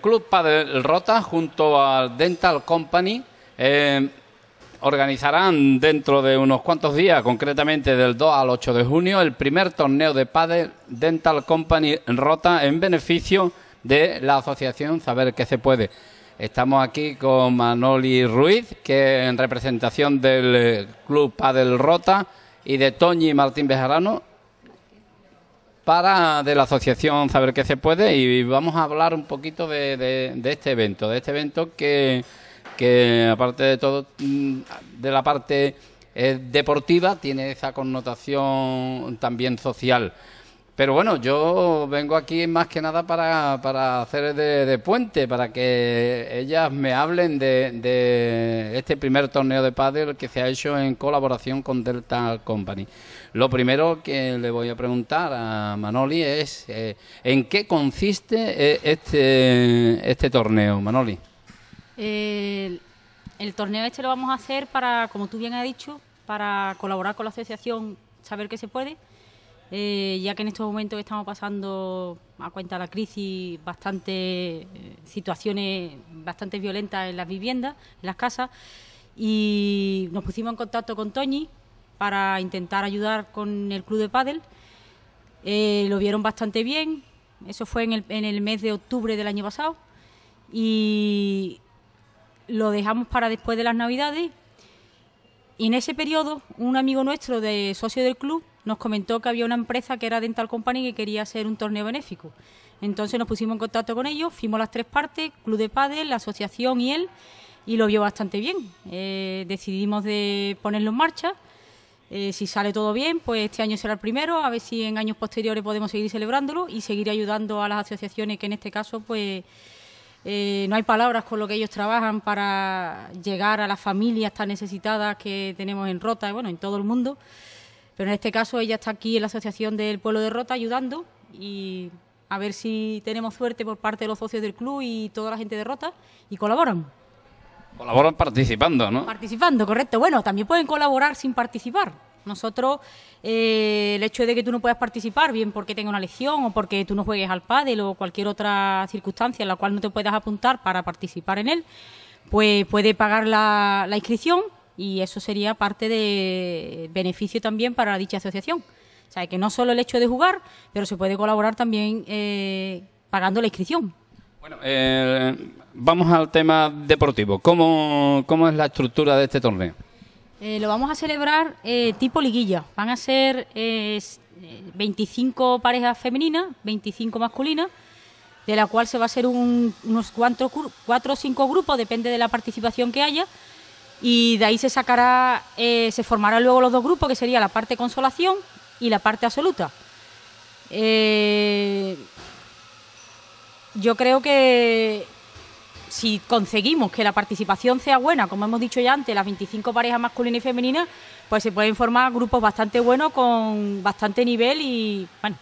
Club Padel Rota junto al Dental Company eh, organizarán dentro de unos cuantos días, concretamente del 2 al 8 de junio, el primer torneo de Padel Dental Company Rota en beneficio de la asociación Saber qué se puede. Estamos aquí con Manoli Ruiz, que en representación del eh, Club Padel Rota y de Toñi Martín Bejarano para de la asociación Saber qué se puede y vamos a hablar un poquito de, este evento, de este evento que, aparte de todo, mm, de la parte eh, deportiva, tiene esa connotación también social. Pero bueno, yo vengo aquí más que nada para, para hacer de, puente, para que ellas me hablen de, este primer torneo de pádel que se ha hecho en colaboración con Delta Company. Lo primero que le voy a preguntar a Manoli es eh, en qué consiste eh, este, este torneo, Manoli. El, el torneo este lo vamos a hacer para, como tú bien has dicho, para colaborar con la asociación Saber que se puede eh, ya que en estos momentos estamos pasando a cuenta de la crisis bastante eh, situaciones bastante violentas en las viviendas, en las casas, y nos pusimos en contacto con Toñi para intentar ayudar con el club de pádel. Eh, lo vieron bastante bien, eso fue en el, en el mes de octubre del año pasado, y lo dejamos para después de las Navidades. Y en ese periodo, un amigo nuestro de socio del club nos comentó que había una empresa que era Dental Company que quería hacer un torneo benéfico. Entonces nos pusimos en contacto con ellos, fuimos las tres partes, Club de Padel, la asociación y él, y lo vio bastante bien. Eh, decidimos de ponerlo en marcha. Eh, si sale todo bien, pues este año será el primero, a ver si en años posteriores podemos seguir celebrándolo y seguir ayudando a las asociaciones que en este caso, pues eh, no hay palabras con lo que ellos trabajan para llegar a las familias tan necesitadas que tenemos en Rota, bueno, en todo el mundo. Pero en este caso ella está aquí en la Asociación del Pueblo de Rota ayudando y a ver si tenemos suerte por parte de los socios del club y toda la gente de Rota y colaboran. Colaboran participando, ¿no? Participando, correcto. Bueno, también pueden colaborar sin participar. Nosotros, eh, el hecho de que tú no puedas participar, bien porque tenga una lesión o porque tú no juegues al pádel o cualquier otra circunstancia en la cual no te puedas apuntar para participar en él, pues puede pagar la inscripción y eso sería parte de beneficio también para dicha asociación. O sea, que no solo el hecho de jugar, pero se puede colaborar también eh, pagando la inscripción. Bueno, eh, vamos al tema deportivo. ¿Cómo, es la estructura de este torneo? Eh, lo vamos a celebrar tipo liguilla. Van a ser 25 parejas femeninas, 25 masculinas, de la cual se va a hacer un, unos cuatro cuatro o cinco grupos, depende de la participación que haya y de ahí se sacará, eh, se formarán luego los dos grupos, que sería la parte consolación y la parte absoluta. Eh, yo creo que si conseguimos que la participación sea buena, como hemos dicho ya antes, las 25 parejas masculinas y femeninas, pues se pueden formar grupos bastante buenos con bastante nivel y, bueno,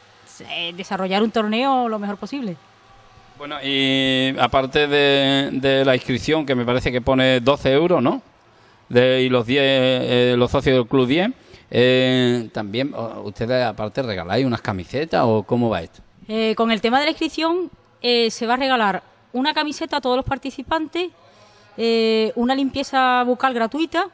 eh, desarrollar un torneo lo mejor posible. Bueno, y aparte de, de la inscripción, que me parece que pone 12 euros, ¿no? de, y los, diez, eh, los socios del Club 10. Eh, también, ustedes aparte regaláis unas camisetas o cómo va esto? Eh, con el tema de la inscripción se va a regalar una camiseta a todos los participantes, una limpieza bucal gratuita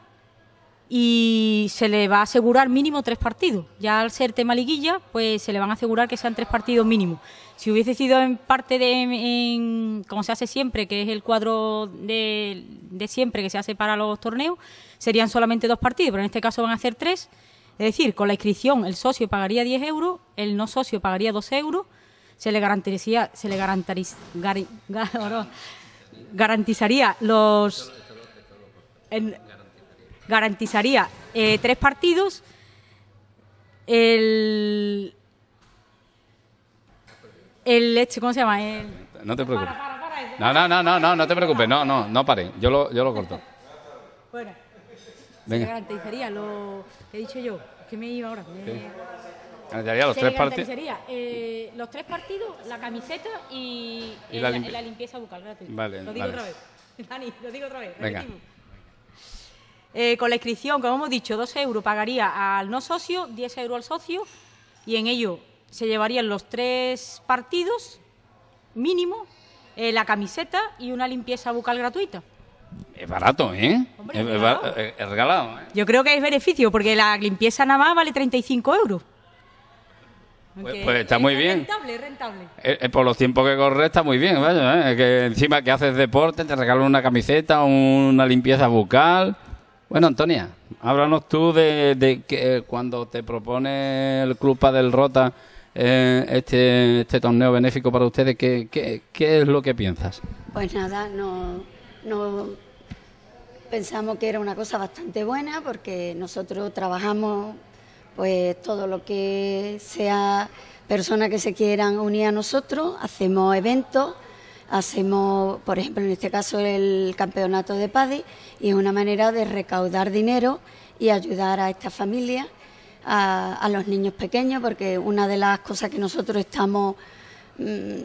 y se le va a asegurar mínimo tres partidos. Ya al ser tema liguilla, pues se le van a asegurar que sean tres partidos mínimo. Si hubiese sido en parte de, como se hace siempre, que es el cuadro de, siempre que se hace para los torneos, serían solamente dos partidos, pero en este caso van a hacer tres. Es decir, con la inscripción el socio pagaría 10 euros, el no socio pagaría 12 euros, se le garantizaría, se le garantizaría los garantizaría eh, tres partidos. El. El este, ¿cómo se llama? El, no te preocupes. no, no, no, no, no, no te preocupes. No, no, no pare. Yo lo, yo lo corto. Bueno. Se garantizaría lo que he dicho yo. que me iba ahora. Garantizaría los tres partidos. Eh, los tres partidos, la camiseta y, y, la, limpieza, bucal. Gratis. lo digo otra vez. Dani, lo digo otra vez. Venga. Eh, con la inscripción, como hemos dicho, 2 euros pagaría al no socio, 10 euros al socio y en ello se llevarían los tres partidos mínimo, eh, la camiseta y una limpieza bucal gratuita. Es barato, ¿eh? eh es, regalado. Yo creo que es beneficio, porque la limpieza nada más vale 35 euros. Pues, pues, está muy bien. Rentable, rentable. por los tiempos que corre está muy bien, vaya, que encima que haces deporte te regalan una camiseta, una limpieza bucal. Bueno, Antonia, háblanos tú de, que eh, cuando te propone el Club Padel Rota eh, este, este, torneo benéfico para ustedes, ¿qué, es lo que piensas? Pues nada, no, pensamos que era una cosa bastante buena porque nosotros trabajamos pues todo lo que sea personas que se quieran unir a nosotros, hacemos eventos Hacemos, por ejemplo, en este caso el campeonato de PADI y es una manera de recaudar dinero y ayudar a estas familia a, los niños pequeños, porque una de las cosas que nosotros estamos mm,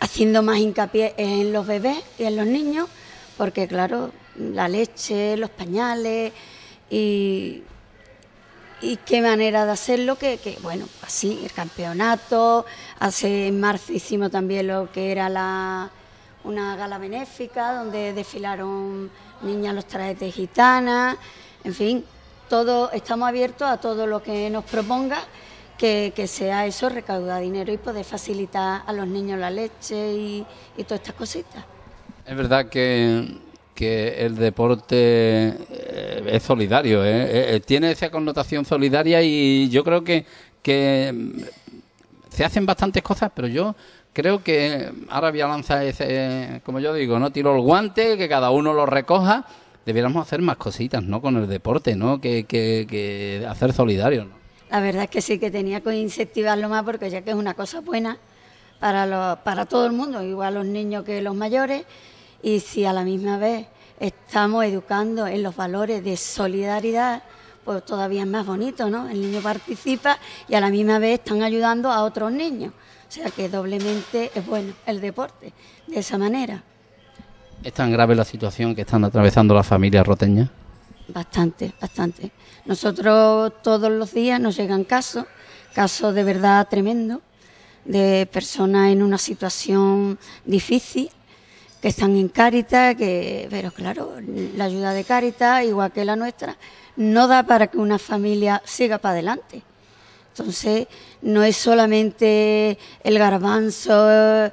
haciendo más hincapié es en los bebés y en los niños, porque claro, la leche, los pañales y y qué manera de hacerlo, que, que bueno, así, pues el campeonato, hace en marzo hicimos también lo que era la, una gala benéfica donde desfilaron niñas los trajes de gitanas, en fin, todo, estamos abiertos a todo lo que nos proponga, que, que, sea eso, recaudar dinero y poder facilitar a los niños la leche y, y todas estas cositas. Es verdad que que el deporte eh, es solidario, ¿eh? Eh, tiene esa connotación solidaria y yo creo que, mm, se hacen bastantes cosas, pero yo creo que Arabia lanza ese, como yo digo, no tiro el guante, que cada uno lo recoja. Debiéramos hacer más cositas, ¿no? Con el deporte, ¿no? Que, hacer solidario, ¿no? La verdad es que sí, que tenía que incentivarlo más porque ya que es una cosa buena para, para todo el mundo, igual los niños que los mayores y si a la misma vez estamos educando en los valores de solidaridad, pues todavía es más bonito, ¿no? El niño participa y a la misma vez están ayudando a otros niños. O sea que doblemente es bueno el deporte de esa manera. ¿Es tan grave la situación que están atravesando las familias roteñas? Bastante, bastante. Nosotros todos los días nos llegan casos, casos de verdad tremendo, de personas en una situación difícil que están en Cáritas, que, pero claro, la ayuda de Cáritas, igual que la nuestra, no da para que una familia siga para adelante. Entonces, no es solamente el garbanzo, eh,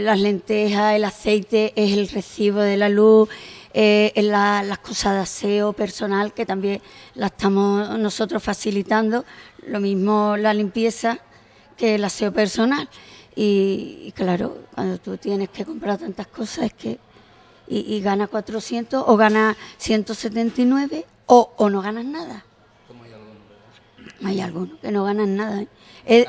las lentejas, el aceite, es el recibo de la luz, eh, las cosas de aseo personal que también la estamos nosotros facilitando, lo mismo la limpieza que el aseo personal. Y, claro, cuando tú tienes que comprar tantas cosas es que y, y ganas 400 o gana 179 o, o no ganas nada. hay algunos que no ganan nada. ¿eh? Eh,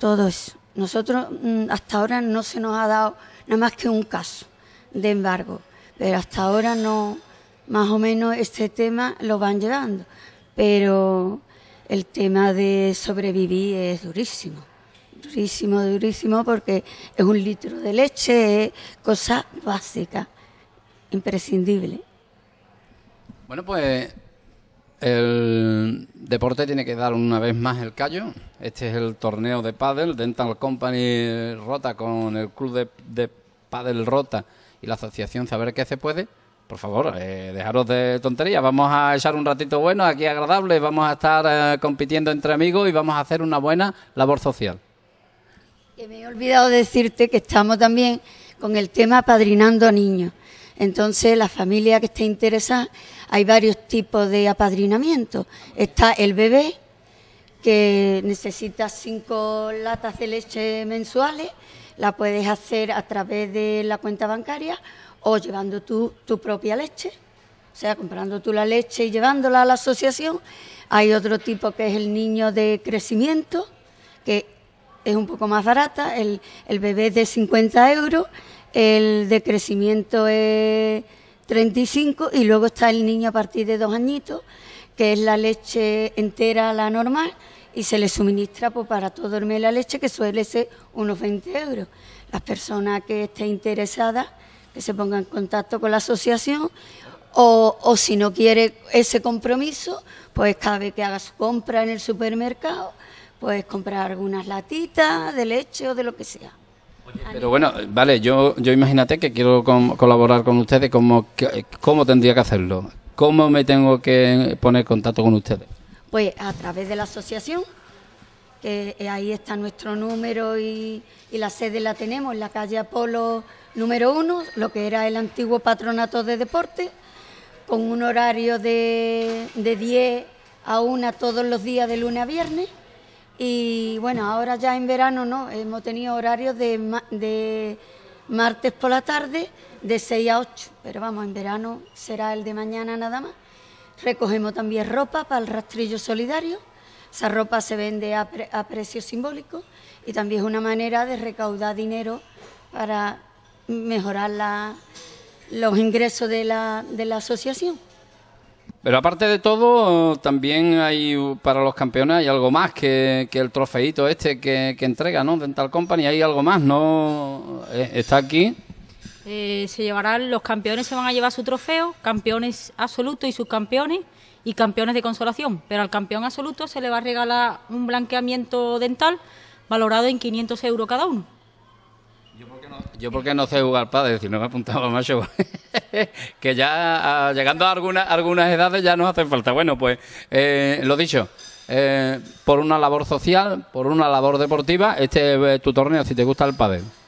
todo, eso. Nosotros mm, hasta ahora no se nos ha dado nada más que un caso de embargo, pero hasta ahora no, más o menos este tema lo van llevando, pero el tema de sobrevivir es durísimo durísimo, durísimo, porque es un litro de leche, cosa básica, imprescindible. Bueno, pues el deporte tiene que dar una vez más el callo. Este es el torneo de pádel. Dental Company rota con el club de, pádel rota y la asociación Saber qué se puede. Por favor, eh, dejaros de tonterías. Vamos a echar un ratito bueno aquí agradable. Vamos a estar eh, compitiendo entre amigos y vamos a hacer una buena labor social me he olvidado decirte que estamos también con el tema a niños. Entonces, la familia que esté interesada, hay varios tipos de apadrinamiento. Está el bebé, que necesita cinco latas de leche mensuales, la puedes hacer a través de la cuenta bancaria o llevando tú tu propia leche, o sea, comprando tú la leche y llevándola a la asociación. Hay otro tipo que es el niño de crecimiento, que es un poco más barata, el, el bebé es de 50 euros, el de crecimiento es 35 y luego está el niño a partir de dos añitos, que es la leche entera, la normal, y se le suministra pues, para todo el mes la leche, que suele ser unos 20 euros. Las personas que estén interesadas, que se pongan en contacto con la asociación, o, o si no quiere ese compromiso, pues cada vez que haga su compra en el supermercado, pues comprar algunas latitas de leche o de lo que sea. pero bueno, vale, yo, yo imagínate que quiero colaborar con ustedes, ¿cómo, ¿cómo tendría que hacerlo? ¿Cómo me tengo que poner en contacto con ustedes? Pues a través de la asociación, que eh, ahí está nuestro número y, la sede la tenemos en la calle Apolo número uno, lo que era el antiguo patronato de deporte, con un horario de, de 10 a 1 todos los días de lunes a viernes y bueno, ahora ya en verano no, hemos tenido horarios de, martes por la tarde de 6 a 8, pero vamos, en verano será el de mañana nada más. Recogemos también ropa para el rastrillo solidario. Esa ropa se vende a, a precio simbólico y también es una manera de recaudar dinero para mejorar los ingresos de la asociación. Pero aparte de todo, también hay para los campeones hay algo más que, el trofeito este que, entrega, ¿no? Dental Company, hay algo más, ¿no? Eh, está aquí. Eh, se llevarán, los campeones se van a llevar su trofeo, campeones absolutos y subcampeones y campeones de consolación. Pero al campeón absoluto se le va a regalar un blanqueamiento dental valorado en 500 euros cada uno. Yo porque no, sé jugar padre, si no me apuntaba macho. que ya ah, llegando a algunas edades ya nos hacen falta. Bueno, pues eh, lo dicho. Eh, por una labor social, por una labor deportiva, este es eh, tu torneo si te gusta el pádel.